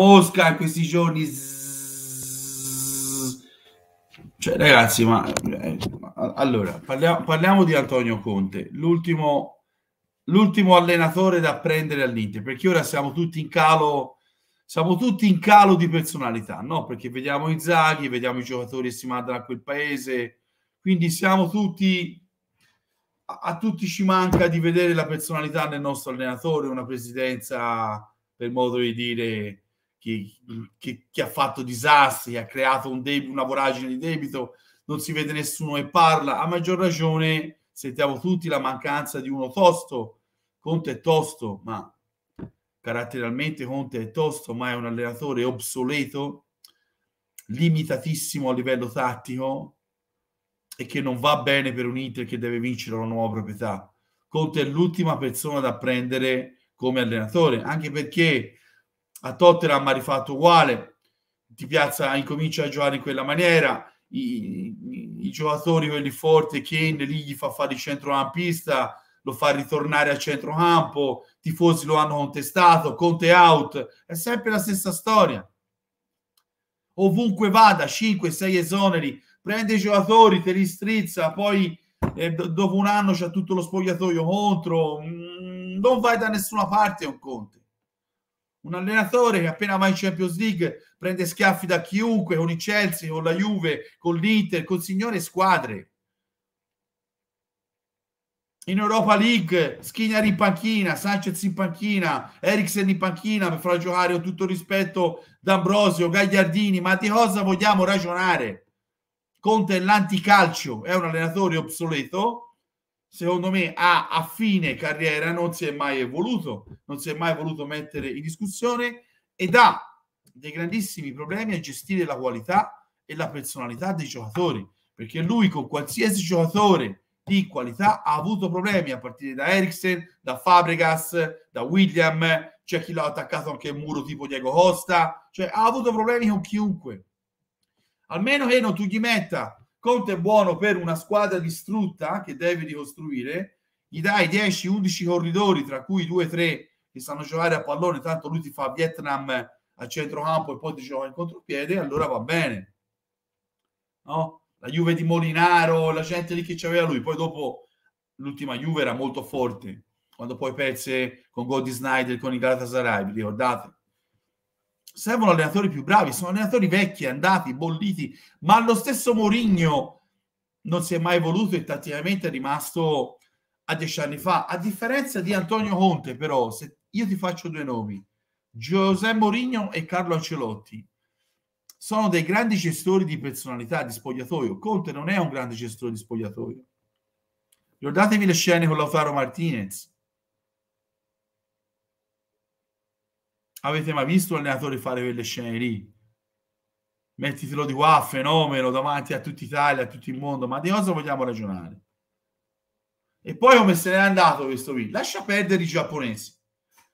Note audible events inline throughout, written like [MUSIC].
Mosca in questi giorni. Cioè, ragazzi, ma eh, allora parliamo, parliamo, di Antonio Conte, l'ultimo, l'ultimo allenatore da prendere all'Inter, perché ora siamo tutti in calo. Siamo tutti in calo di personalità, no? Perché vediamo i zaghi, vediamo i giocatori che si mandano a quel paese, quindi siamo tutti a tutti ci manca di vedere la personalità nel nostro allenatore, una presidenza, per modo di dire, che, chi, chi ha fatto disastri, ha creato un deb- una voragine di debito, non si vede nessuno e parla. A maggior ragione sentiamo tutti la mancanza di uno tosto. Conte è tosto, ma caratterialmente Conte è tosto, ma è un allenatore obsoleto, limitatissimo a livello tattico e che non va bene per un Inter che deve vincere una nuova proprietà. Conte è l'ultima persona da prendere come allenatore, anche perché a Tottenham ha rifatto uguale, ti piazza, incomincia a giocare in quella maniera, i, i, i giocatori, quelli forti, Kane, lì gli fa fare il centrocampista, lo fa ritornare a centrocampo, tifosi lo hanno contestato, Conte out, è sempre la stessa storia. Ovunque vada, 5-6 esoneri, prende i giocatori, te li strizza, poi eh, dopo un anno c'è tutto lo spogliatoio contro, mm, non vai da nessuna parte un Conte un allenatore che appena va in Champions League prende schiaffi da chiunque, con il Chelsea, con la Juve, con l'Inter, con signore squadre. In Europa League, Schignari in panchina, Sanchez in panchina, Eriksen in panchina per far giocare, con tutto rispetto, D'Ambrosio, Gagliardini, ma di cosa vogliamo ragionare? Conte è l'anticalcio, è un allenatore obsoleto, secondo me a, a, fine carriera non si è mai evoluto, non si è mai voluto mettere in discussione ed ha dei grandissimi problemi a gestire la qualità e la personalità dei giocatori, perché lui con qualsiasi giocatore di qualità ha avuto problemi a partire da Eriksen, da Fabregas, da William, c'è cioè chi l'ha attaccato anche il muro tipo Diego Costa, cioè ha avuto problemi con chiunque. Almeno che non tu gli metta Conte è buono per una squadra distrutta che deve ricostruire, gli dai 10-11 corridori, tra cui 2-3 che sanno giocare a pallone, tanto lui ti fa Vietnam al centrocampo e poi ti gioca in contropiede, allora va bene. No? La Juve di Molinaro, la gente lì che c'aveva lui, poi dopo l'ultima Juve era molto forte, quando poi perse con gol Snyder, con i Galatasaray, vi ricordate? servono allenatori più bravi, sono allenatori vecchi, andati, bolliti, ma lo stesso Mourinho non si è mai voluto e tattivamente è rimasto a dieci anni fa, a differenza di Antonio Conte però, se io ti faccio due nomi, Giuseppe Mourinho e Carlo Ancelotti, sono dei grandi gestori di personalità, di spogliatoio, Conte non è un grande gestore di spogliatoio, ricordatevi le scene con Lautaro Martinez, Avete mai visto un allenatore fare quelle scene lì? Mettitelo di qua, fenomeno, davanti a tutta Italia, a tutto il mondo, ma di cosa vogliamo ragionare? E poi come se n'è andato questo qui? Lascia perdere i giapponesi,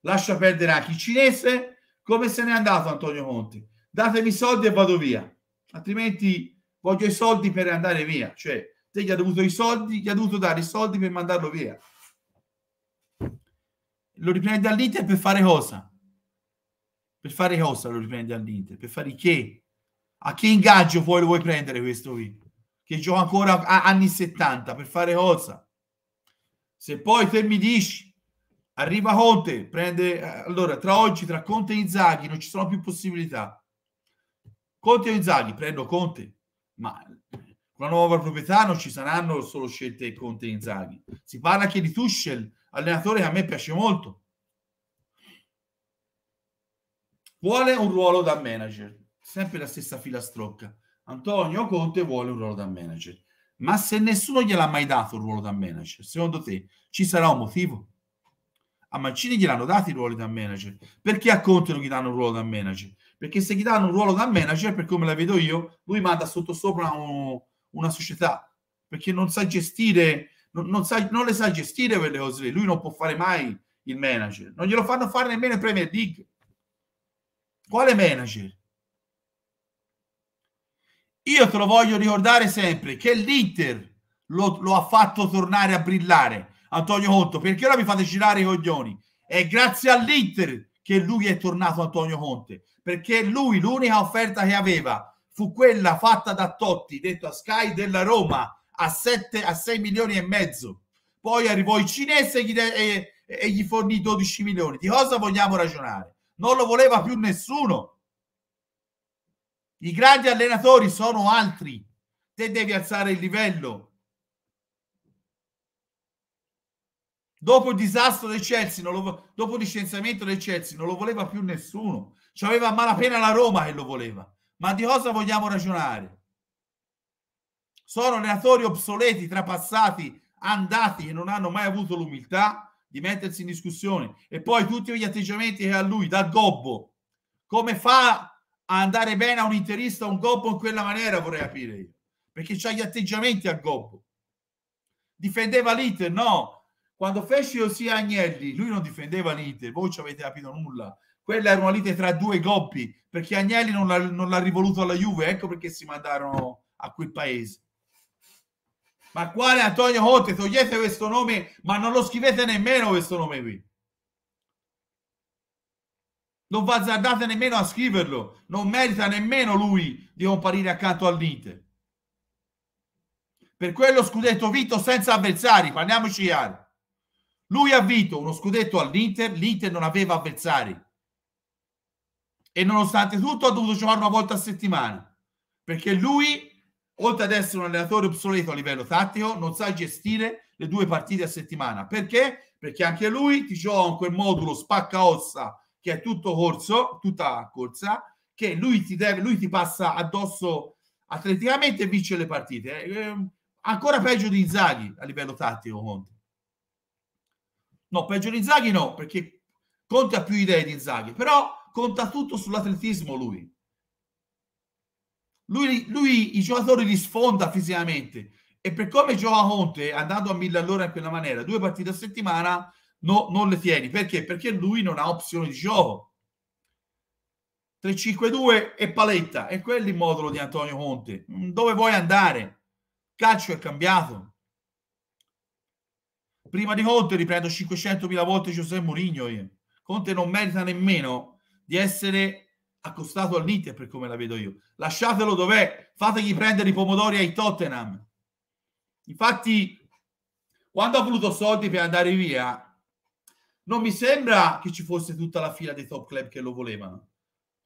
lascia perdere anche il cinese, come se n'è andato Antonio Conte? Datemi i soldi e vado via, altrimenti voglio i soldi per andare via, cioè te gli ha dovuto i soldi, gli ha dovuto dare i soldi per mandarlo via. Lo riprende all'Inter per fare cosa? Per fare cosa lo riprende all'Inter? Per fare che? A che ingaggio poi lo vuoi prendere questo qui? Che gioca ancora anni 70, per fare cosa? Se poi te mi dici, arriva Conte, prende... Allora, tra oggi, tra Conte e Inzaghi, non ci sono più possibilità. Conte o Inzaghi? Prendo Conte. Ma con la nuova proprietà non ci saranno solo scelte Conte e Inzaghi. Si parla anche di Tuschel, allenatore che a me piace molto vuole un ruolo da manager, sempre la stessa filastrocca. Antonio Conte vuole un ruolo da manager, ma se nessuno gliel'ha mai dato un ruolo da manager, secondo te ci sarà un motivo? A Mancini gliel'hanno dati i ruoli da manager, perché a Conte non gli danno un ruolo da manager? Perché se gli danno un ruolo da manager, per come la vedo io, lui manda sottosopra un, una società, perché non sa gestire, non, non, sa, non le sa gestire quelle cose lì, lui non può fare mai il manager, non glielo fanno fare nemmeno in Premier League quale manager? Io te lo voglio ricordare sempre che l'Inter lo, lo ha fatto tornare a brillare, Antonio Conte. perché ora mi fate girare i coglioni? È grazie all'Inter che lui è tornato Antonio Conte, perché lui l'unica offerta che aveva fu quella fatta da Totti, detto a Sky della Roma, a, 7, a 6 milioni e mezzo. Poi arrivò il cinese e gli, e, e gli fornì 12 milioni. Di cosa vogliamo ragionare? non lo voleva più nessuno. I grandi allenatori sono altri. Te devi alzare il livello. Dopo il disastro del Chelsea, lo, dopo il licenziamento del Chelsea, non lo voleva più nessuno. C'aveva malapena la Roma che lo voleva. Ma di cosa vogliamo ragionare? Sono allenatori obsoleti, trapassati, andati che non hanno mai avuto l'umiltà di mettersi in discussione e poi tutti gli atteggiamenti che ha lui da gobbo come fa a andare bene a un interista un gobbo in quella maniera vorrei capire io perché c'ha gli atteggiamenti a gobbo difendeva l'Inter no quando fece ossia Agnelli lui non difendeva l'Inter voi ci avete capito nulla quella era una lite tra due gobbi perché Agnelli non l'ha, non l'ha rivoluto alla Juve ecco perché si mandarono a quel paese ma quale Antonio Conte? Togliete questo nome, ma non lo scrivete nemmeno questo nome qui. Non vi azzardate nemmeno a scriverlo. Non merita nemmeno lui di comparire accanto all'Inter. Per quello scudetto vinto senza avversari, parliamoci chiaro. Lui ha vinto uno scudetto all'Inter, l'Inter non aveva avversari. E nonostante tutto ha dovuto giocare una volta a settimana. Perché lui oltre ad essere un allenatore obsoleto a livello tattico, non sa gestire le due partite a settimana. Perché? Perché anche lui ti gioca con quel modulo spacca ossa che è tutto corso, tutta corsa, che lui ti, deve, lui ti passa addosso atleticamente e vince le partite. Eh, ehm, ancora peggio di Inzaghi a livello tattico, Conte. No, peggio di Inzaghi no, perché Conte ha più idee di Inzaghi, però conta tutto sull'atletismo lui. Lui, lui, i giocatori li sfonda fisicamente e per come gioca Conte andando a mille all'ora in quella maniera due partite a settimana no, non le tieni perché? perché lui non ha opzioni di gioco 3-5-2 e paletta è quello il modulo di Antonio Conte dove vuoi andare? calcio è cambiato prima di Conte riprendo 500.000 volte Giuseppe Mourinho Conte non merita nemmeno di essere accostato all'Inter per come la vedo io. Lasciatelo dov'è, fategli prendere i pomodori ai Tottenham. Infatti, quando ha voluto soldi per andare via, non mi sembra che ci fosse tutta la fila dei top club che lo volevano.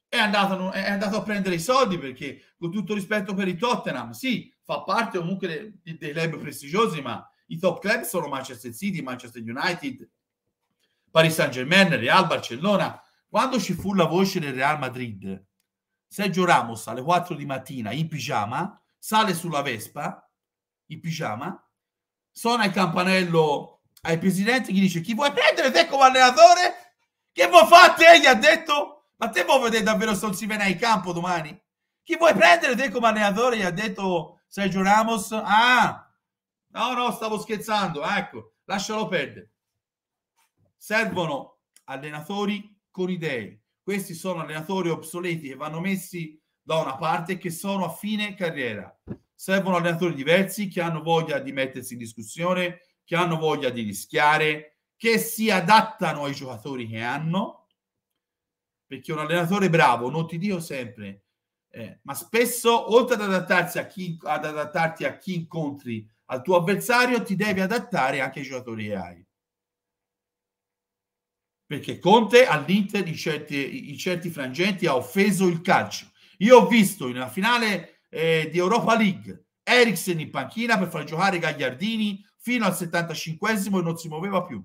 È andato, è andato a prendere i soldi perché, con tutto rispetto per i Tottenham, sì, fa parte comunque dei, dei club prestigiosi, ma i top club sono Manchester City, Manchester United, Paris Saint Germain, Real, Barcellona, quando ci fu la voce del Real Madrid, Sergio Ramos alle 4 di mattina in pigiama sale sulla Vespa in pigiama, suona il campanello ai presidenti gli dice chi vuoi prendere te come allenatore? Che vuoi fare Gli ha detto, ma te vuoi vedere davvero Solsivena in campo domani? Chi vuoi prendere te come allenatore? Gli ha detto Sergio Ramos. Ah, no, no, stavo scherzando. Ecco, lascialo perdere. Servono allenatori con i dei. Questi sono allenatori obsoleti che vanno messi da una parte che sono a fine carriera. Servono allenatori diversi che hanno voglia di mettersi in discussione, che hanno voglia di rischiare, che si adattano ai giocatori che hanno. Perché un allenatore bravo, non ti dico sempre, eh, ma spesso oltre ad adattarsi a chi, ad adattarti a chi incontri, al tuo avversario, ti devi adattare anche ai giocatori che hai perché Conte all'Inter in certi, in certi frangenti ha offeso il calcio. Io ho visto in una finale eh, di Europa League Eriksen in panchina per far giocare Gagliardini fino al 75esimo e non si muoveva più.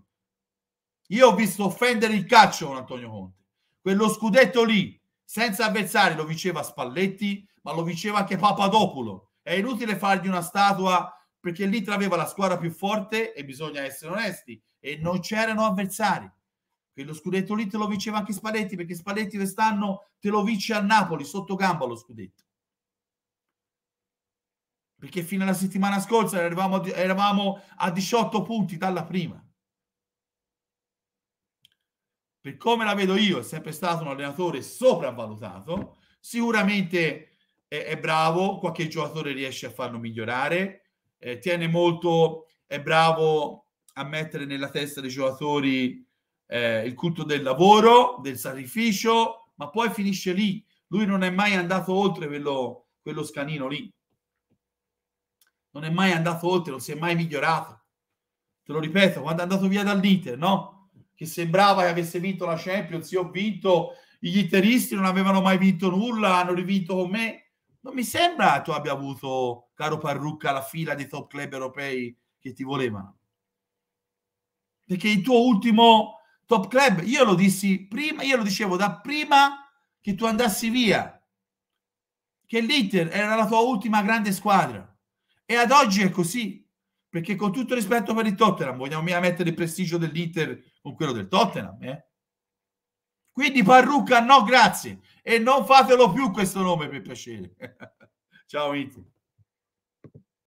Io ho visto offendere il calcio con Antonio Conte. Quello scudetto lì, senza avversari, lo diceva Spalletti, ma lo diceva anche Papadopulo. È inutile fargli una statua perché l'Inter aveva la squadra più forte e bisogna essere onesti e non c'erano avversari che lo scudetto lì te lo vinceva anche Spalletti perché Spalletti quest'anno te lo vince a Napoli sotto gamba lo scudetto perché fino alla settimana scorsa eravamo, eravamo a 18 punti dalla prima per come la vedo io è sempre stato un allenatore sopravvalutato sicuramente è, è bravo qualche giocatore riesce a farlo migliorare eh, tiene molto è bravo a mettere nella testa dei giocatori eh, il culto del lavoro, del sacrificio, ma poi finisce lì. Lui non è mai andato oltre quello, quello scanino lì. Non è mai andato oltre, non si è mai migliorato. Te lo ripeto, quando è andato via dall'Inter, no? Che sembrava che avesse vinto la Champions, io ho vinto, gli interisti non avevano mai vinto nulla, hanno rivinto con me. Non mi sembra tu abbia avuto, caro Parrucca, la fila dei top club europei che ti volevano. Perché il tuo ultimo Top Club, io lo dissi prima, io lo dicevo da prima che tu andassi via, che l'Inter era la tua ultima grande squadra e ad oggi è così, perché con tutto rispetto per il Tottenham, vogliamo mica mettere il prestigio dell'Inter con quello del Tottenham, eh? Quindi Parrucca no, grazie. E non fatelo più questo nome per piacere. [LAUGHS] Ciao Inter.